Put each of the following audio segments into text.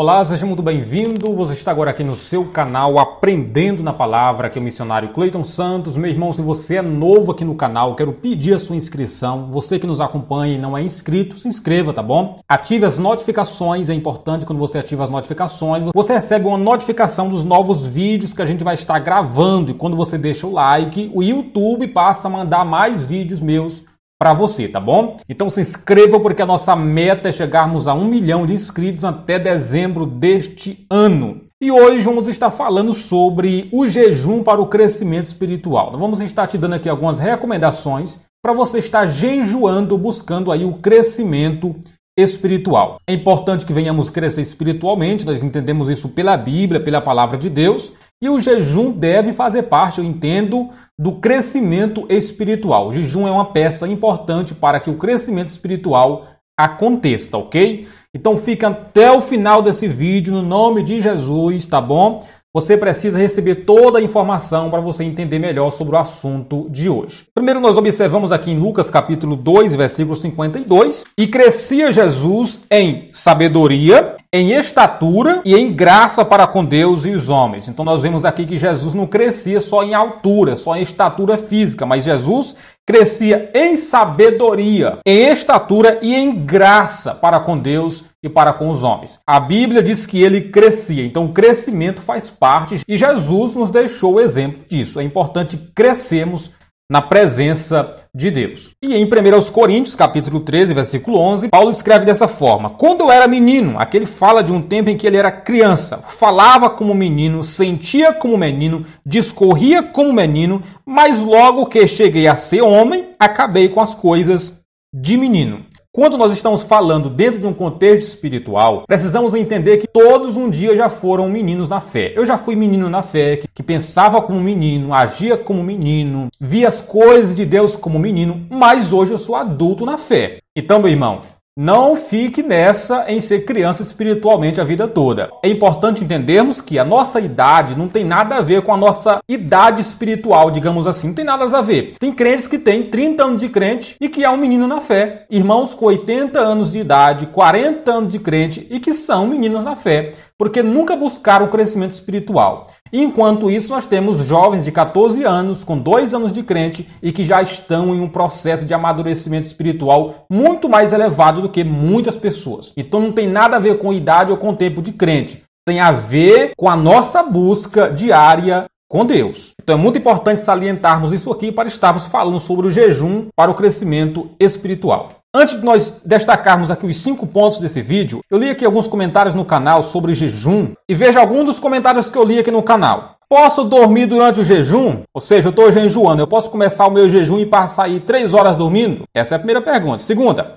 Olá, seja muito bem-vindo. Você está agora aqui no seu canal Aprendendo na Palavra, que é o missionário Cleiton Santos. Meu irmão, se você é novo aqui no canal, quero pedir a sua inscrição. Você que nos acompanha e não é inscrito, se inscreva, tá bom? Ative as notificações, é importante quando você ativa as notificações, você recebe uma notificação dos novos vídeos que a gente vai estar gravando. E quando você deixa o like, o YouTube passa a mandar mais vídeos meus para você, tá bom? Então se inscreva porque a nossa meta é chegarmos a um milhão de inscritos até dezembro deste ano. E hoje vamos estar falando sobre o jejum para o crescimento espiritual. Nós vamos estar te dando aqui algumas recomendações para você estar jejuando, buscando aí o crescimento espiritual. É importante que venhamos crescer espiritualmente, nós entendemos isso pela Bíblia, pela palavra de Deus, e o jejum deve fazer parte, eu entendo, do crescimento espiritual. O jejum é uma peça importante para que o crescimento espiritual aconteça, ok? Então fica até o final desse vídeo no nome de Jesus, tá bom? Você precisa receber toda a informação para você entender melhor sobre o assunto de hoje. Primeiro nós observamos aqui em Lucas capítulo 2, versículo 52, e crescia Jesus em sabedoria, em estatura e em graça para com Deus e os homens. Então nós vemos aqui que Jesus não crescia só em altura, só em estatura física, mas Jesus crescia em sabedoria, em estatura e em graça para com Deus e para com os homens. A Bíblia diz que ele crescia, então o crescimento faz parte e Jesus nos deixou o exemplo disso. É importante crescermos na presença de Deus. E em 1 Coríntios, capítulo 13, versículo 11, Paulo escreve dessa forma: Quando eu era menino, aqui ele fala de um tempo em que ele era criança, falava como menino, sentia como menino, discorria como menino, mas logo que cheguei a ser homem, acabei com as coisas de menino. Quando nós estamos falando dentro de um contexto espiritual, precisamos entender que todos um dia já foram meninos na fé. Eu já fui menino na fé, que, que, pensava como menino, agia como menino, via as coisas de Deus como menino, mas hoje eu sou adulto na fé. Então, meu irmão, não fique nessa em ser criança espiritualmente a vida toda. É importante entendermos que a nossa idade não tem nada a ver com a nossa idade espiritual, digamos assim. Não tem nada a ver. Tem crentes que têm 30 anos de crente e que é um menino na fé. Irmãos com 80 anos de idade, 40 anos de crente e que são meninos na fé porque nunca buscaram o crescimento espiritual. Enquanto isso, nós temos jovens de 14 anos, com dois anos de crente e que já estão em um processo de amadurecimento espiritual muito mais elevado do que muitas pessoas. Então não tem nada a ver com idade ou com tempo de crente. Tem a ver com a nossa busca diária com Deus. Então é muito importante salientarmos isso aqui para estarmos falando sobre o jejum para o crescimento espiritual. Antes de nós destacarmos aqui os cinco pontos desse vídeo, eu li aqui alguns comentários no canal sobre jejum e veja alguns dos comentários que eu li aqui no canal. Posso dormir durante o jejum? Ou seja, eu estou jejuando, eu posso começar o meu jejum e passar aí três horas dormindo? Essa é a primeira pergunta. Segunda,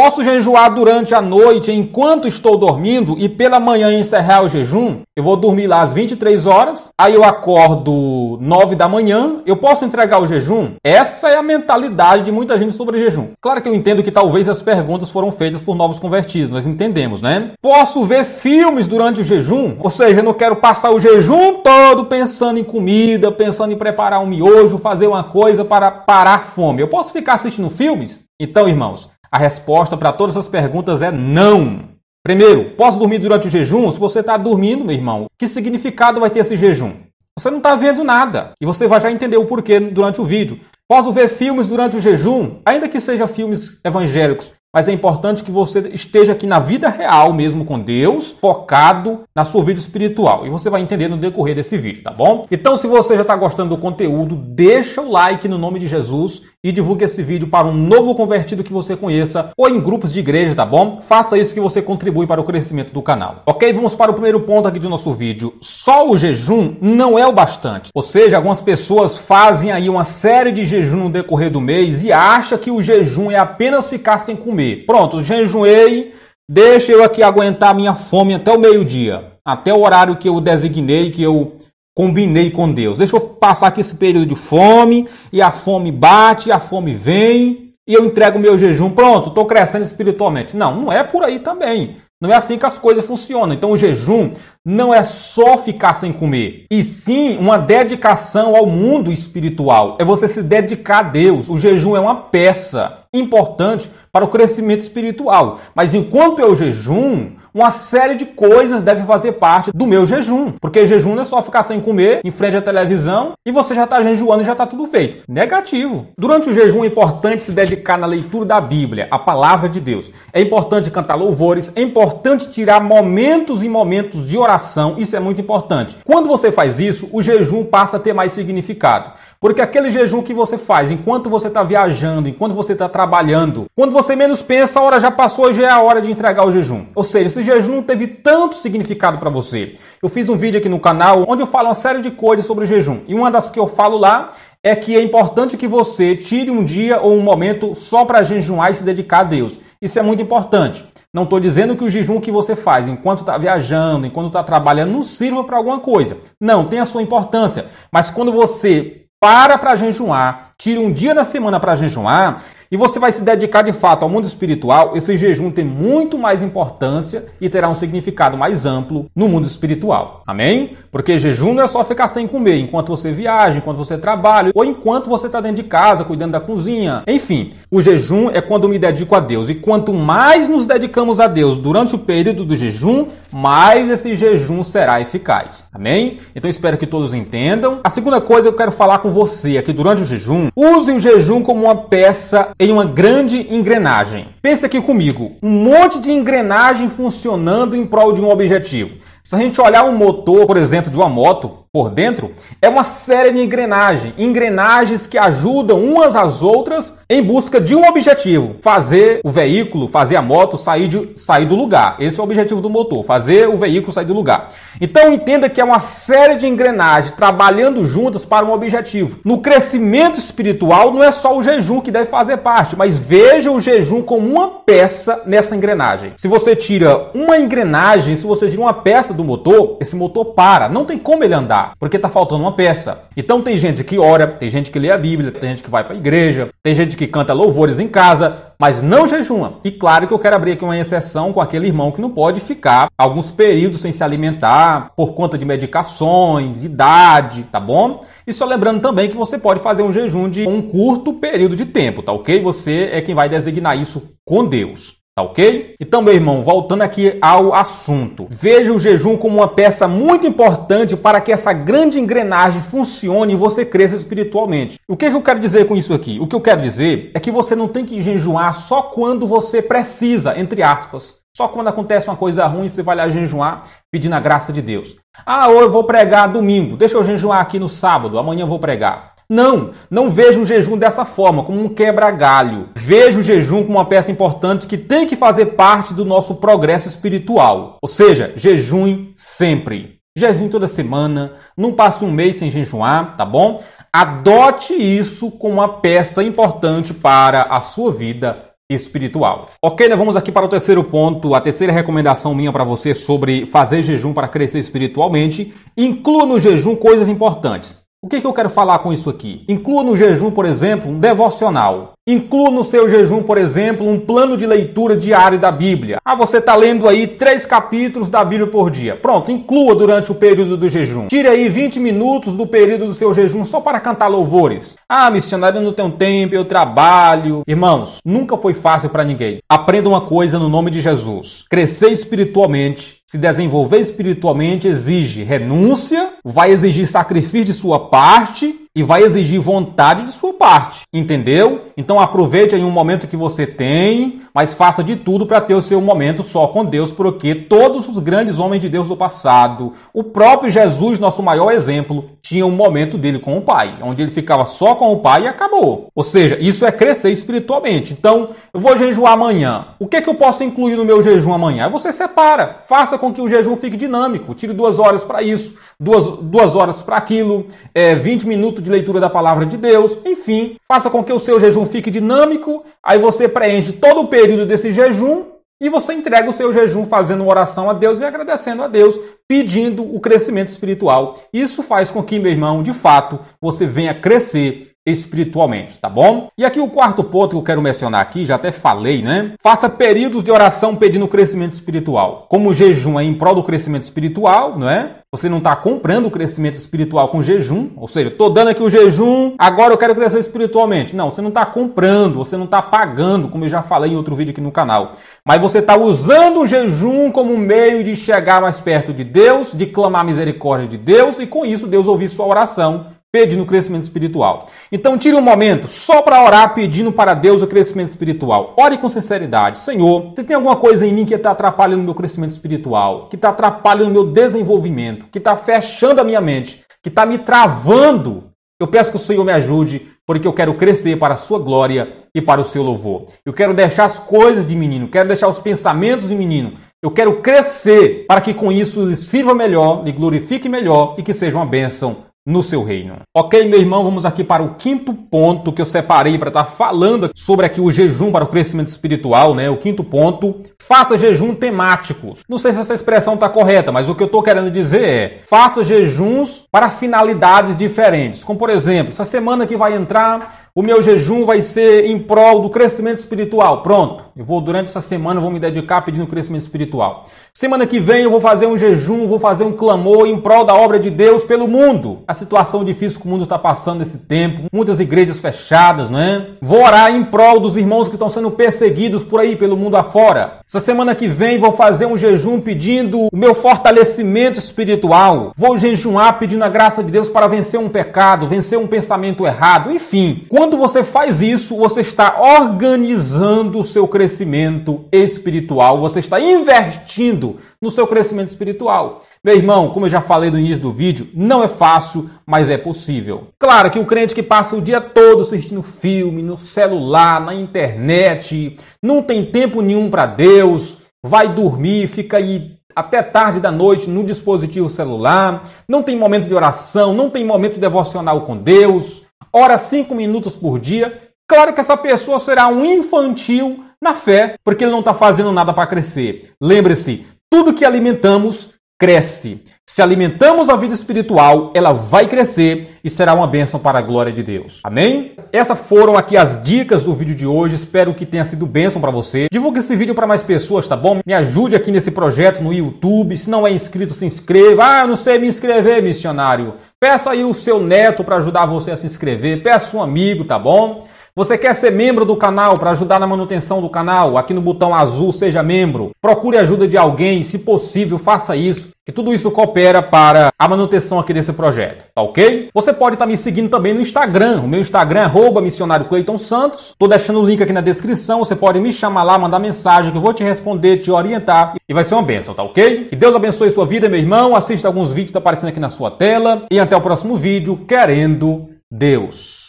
Posso jejuar durante a noite enquanto estou dormindo e pela manhã encerrar o jejum? Eu vou dormir lá às 23 horas, aí eu acordo 9 da manhã, eu posso entregar o jejum? Essa é a mentalidade de muita gente sobre jejum. Claro que eu entendo que talvez as perguntas foram feitas por novos convertidos, nós entendemos, né? Posso ver filmes durante o jejum? Ou seja, eu não quero passar o jejum todo pensando em comida, pensando em preparar um miojo, fazer uma coisa para parar fome. Eu posso ficar assistindo filmes? Então, irmãos, a resposta para todas essas perguntas é não. Primeiro, posso dormir durante o jejum? Se você está dormindo, meu irmão, que significado vai ter esse jejum? Você não está vendo nada e você vai já entender o porquê durante o vídeo. Posso ver filmes durante o jejum, ainda que sejam filmes evangélicos, mas é importante que você esteja aqui na vida real mesmo com Deus, focado na sua vida espiritual. E você vai entender no decorrer desse vídeo, tá bom? Então, se você já está gostando do conteúdo, deixa o like no nome de Jesus e divulgue esse vídeo para um novo convertido que você conheça ou em grupos de igreja, tá bom? Faça isso que você contribui para o crescimento do canal. Ok? Vamos para o primeiro ponto aqui do nosso vídeo. Só o jejum não é o bastante. Ou seja, algumas pessoas fazem aí uma série de jejum no decorrer do mês e acha que o jejum é apenas ficar sem comer. Pronto, jejuei, deixa eu aqui aguentar minha fome até o meio-dia, até o horário que eu designei, que eu combinei com Deus. Deixa eu passar aqui esse período de fome, e a fome bate, a fome vem, e eu entrego meu jejum, pronto, estou crescendo espiritualmente. Não, não é por aí também. Não é assim que as coisas funcionam. Então, o jejum não é só ficar sem comer, e sim uma dedicação ao mundo espiritual. É você se dedicar a Deus. O jejum é uma peça importante para o crescimento espiritual. Mas enquanto eu jejum, uma série de coisas deve fazer parte do meu jejum, porque jejum não é só ficar sem comer em frente à televisão e você já está jejuando e já está tudo feito. Negativo. Durante o jejum é importante se dedicar na leitura da Bíblia, a palavra de Deus. É importante cantar louvores, é importante tirar momentos e momentos de oração, isso é muito importante. Quando você faz isso, o jejum passa a ter mais significado, porque aquele jejum que você faz enquanto você está viajando, enquanto você está trabalhando, quando você menos pensa, a hora já passou, já é a hora de entregar o jejum. Ou seja, esse jejum teve tanto significado para você. Eu fiz um vídeo aqui no canal onde eu falo uma série de coisas sobre jejum e uma das que eu falo lá é que é importante que você tire um dia ou um momento só para jejuar e se dedicar a Deus. Isso é muito importante. Não estou dizendo que o jejum que você faz enquanto está viajando, enquanto está trabalhando, não sirva para alguma coisa. Não, tem a sua importância. Mas quando você para para jejuar, tira um dia da semana para jejuar, e você vai se dedicar de fato ao mundo espiritual, esse jejum tem muito mais importância e terá um significado mais amplo no mundo espiritual. Amém? Porque jejum não é só ficar sem comer enquanto você viaja, enquanto você trabalha ou enquanto você está dentro de casa, cuidando da cozinha. Enfim, o jejum é quando me dedico a Deus. E quanto mais nos dedicamos a Deus durante o período do jejum, mais esse jejum será eficaz. Amém? Então espero que todos entendam. A segunda coisa que eu quero falar com você aqui é durante o jejum, use o jejum como uma peça em uma grande engrenagem. Pense aqui comigo, um monte de engrenagem funcionando em prol de um objetivo. Se a gente olhar um motor, por exemplo, de uma moto por dentro, é uma série de engrenagens, engrenagens que ajudam umas às outras em busca de um objetivo: fazer o veículo, fazer a moto sair, de, sair do lugar. Esse é o objetivo do motor, fazer o veículo sair do lugar. Então entenda que é uma série de engrenagens trabalhando juntas para um objetivo. No crescimento espiritual não é só o jejum que deve fazer parte, mas veja o jejum como uma peça nessa engrenagem. Se você tira uma engrenagem, se você tira uma peça do motor, esse motor para, não tem como ele andar, porque está faltando uma peça. Então tem gente que ora, tem gente que lê a Bíblia, tem gente que vai para a igreja, tem gente que canta louvores em casa, mas não jejuma. E claro que eu quero abrir aqui uma exceção com aquele irmão que não pode ficar alguns períodos sem se alimentar por conta de medicações, idade, tá bom? E só lembrando também que você pode fazer um jejum de um curto período de tempo, tá ok? Você é quem vai designar isso com Deus. Tá ok? Então, meu irmão, voltando aqui ao assunto. Veja o jejum como uma peça muito importante para que essa grande engrenagem funcione e você cresça espiritualmente. O que, é que eu quero dizer com isso aqui? O que eu quero dizer é que você não tem que jejuar só quando você precisa, entre aspas. Só quando acontece uma coisa ruim, você vai lá jejuar pedindo a graça de Deus. Ah, eu vou pregar domingo, deixa eu jejuar aqui no sábado, amanhã eu vou pregar. Não, não veja o jejum dessa forma, como um quebra-galho. Veja o jejum como uma peça importante que tem que fazer parte do nosso progresso espiritual. Ou seja, jejum sempre. Jejum toda semana, não passe um mês sem jejuar, tá bom? Adote isso como uma peça importante para a sua vida espiritual. Ok, né? vamos aqui para o terceiro ponto, a terceira recomendação minha para você sobre fazer jejum para crescer espiritualmente. Inclua no jejum coisas importantes. O que, é que, eu quero falar com isso aqui? Inclua no jejum, por exemplo, um devocional. Inclua no seu jejum, por exemplo, um plano de leitura diário da Bíblia. Ah, você está lendo aí três capítulos da Bíblia por dia. Pronto, inclua durante o período do jejum. Tire aí 20 minutos do período do seu jejum só para cantar louvores. Ah, missionário, eu não tenho tempo, eu trabalho. Irmãos, nunca foi fácil para ninguém. Aprenda uma coisa no nome de Jesus: crescer espiritualmente se desenvolver espiritualmente exige renúncia, vai exigir sacrifício de sua parte e vai exigir vontade de sua parte, entendeu? Então aproveite aí um momento que você tem, mas faça de tudo para ter o seu momento só com Deus, porque todos os grandes homens de Deus do passado, o próprio Jesus, nosso maior exemplo, tinha um momento dele com o Pai, onde ele ficava só com o Pai e acabou. Ou seja, isso é crescer espiritualmente. Então, eu vou jejuar amanhã. O que é que eu posso incluir no meu jejum amanhã? Você separa, faça com que o jejum fique dinâmico, tire duas horas para isso, duas, duas horas para aquilo, é, 20 minutos de de leitura da palavra de Deus, enfim, faça com que o seu jejum fique dinâmico, aí você preenche todo o período desse jejum e você entrega o seu jejum fazendo uma oração a Deus e agradecendo a Deus, pedindo o crescimento espiritual. Isso faz com que, meu irmão, de fato, você venha crescer espiritualmente, tá bom? E aqui o quarto ponto que eu quero mencionar aqui, já até falei, né? Faça períodos de oração pedindo crescimento espiritual. Como o jejum é em prol do crescimento espiritual, não é? Você não está comprando o crescimento espiritual com jejum, ou seja, estou dando aqui o jejum, agora eu quero crescer espiritualmente. Não, você não está comprando, você não está pagando, como eu já falei em outro vídeo aqui no canal. Mas você está usando o jejum como meio de chegar mais perto de Deus, de clamar a misericórdia de Deus e com isso Deus ouvir sua oração pede no crescimento espiritual. Então, tire um momento só para orar pedindo para Deus o crescimento espiritual. Ore com sinceridade. Senhor, se tem alguma coisa em mim que está atrapalhando o meu crescimento espiritual, que está atrapalhando o meu desenvolvimento, que está fechando a minha mente, que está me travando, eu peço que o Senhor me ajude, porque eu quero crescer para a sua glória e para o seu louvor. Eu quero deixar as coisas de menino, quero deixar os pensamentos de menino. Eu quero crescer para que com isso lhe sirva melhor, lhe glorifique melhor e que seja uma bênção no seu reino. Ok, meu irmão, vamos aqui para o quinto ponto que eu separei para estar falando sobre aqui o jejum para o crescimento espiritual, né? O quinto ponto, faça jejum temáticos. Não sei se essa expressão está correta, mas o que eu estou querendo dizer é, faça jejuns para finalidades diferentes. Como, por exemplo, essa semana que vai entrar, o meu jejum vai ser em prol do crescimento espiritual. Pronto, eu vou durante essa semana vou me dedicar pedindo crescimento espiritual. Semana que vem eu vou fazer um jejum, vou fazer um clamor em prol da obra de Deus pelo mundo. A situação difícil que o mundo está passando nesse tempo, muitas igrejas fechadas, não é? Vou orar em prol dos irmãos que estão sendo perseguidos por aí pelo mundo afora. Essa semana que vem vou fazer um jejum pedindo o meu fortalecimento espiritual. Vou jejuar pedindo a graça de Deus para vencer um pecado, vencer um pensamento errado. Enfim, quando você faz isso, você está organizando o seu crescimento espiritual, você está investindo no seu crescimento espiritual. Meu irmão, como eu já falei no início do vídeo, não é fácil, mas é possível. Claro que o crente que passa o dia todo assistindo filme, no celular, na internet, não tem tempo nenhum para Deus, vai dormir, fica aí até tarde da noite no dispositivo celular, não tem momento de oração, não tem momento devocional com Deus, ora cinco minutos por dia. Claro que essa pessoa será um infantil na fé, porque ele não está fazendo nada para crescer. Lembre-se, tudo que alimentamos cresce. Se alimentamos a vida espiritual, ela vai crescer e será uma bênção para a glória de Deus. Amém? Essas foram aqui as dicas do vídeo de hoje. Espero que tenha sido bênção para você. Divulgue esse vídeo para mais pessoas, tá bom? Me ajude aqui nesse projeto no YouTube. Se não é inscrito, se inscreva. Ah, eu não sei me inscrever, missionário. Peça aí o seu neto para ajudar você a se inscrever. Peça um amigo, tá bom? Você quer ser membro do canal para ajudar na manutenção do canal? Aqui no botão azul, seja membro. Procure ajuda de alguém, se possível, faça isso, que tudo isso coopera para a manutenção aqui desse projeto, tá ok? Você pode estar tá me seguindo também no Instagram. O meu Instagram é arroba missionário Cleiton Santos. Tô deixando o link aqui na descrição. Você pode me chamar lá, mandar mensagem que eu vou te responder, te orientar e vai ser uma bênção, tá ok? Que Deus abençoe sua vida, meu irmão. Assista alguns vídeos que tá aparecendo aqui na sua tela. E até o próximo vídeo, querendo Deus.